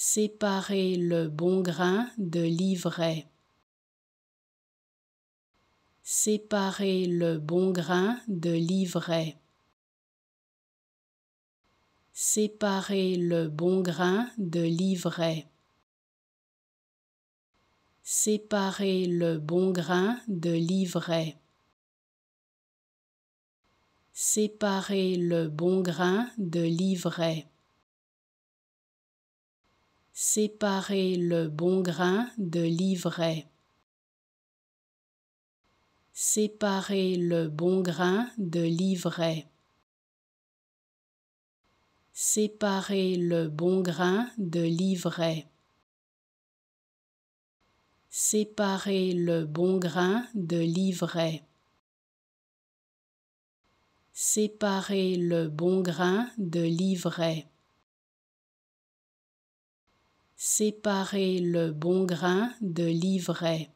séparer le bon grain de l'ivraie. Séparer le bon grain de l'ivraie. Séparer le bon grain de l'ivraie. Séparer le bon grain de l'ivraie. Séparer le bon grain de l'ivraie. Séparer le bon grain de l'ivraie. Séparer le bon grain de l'ivraie. Séparer le bon grain de l'ivraie. Séparer le bon grain de l'ivret. Séparer le bon grain de l'ivraie séparer le bon grain de l'ivraie.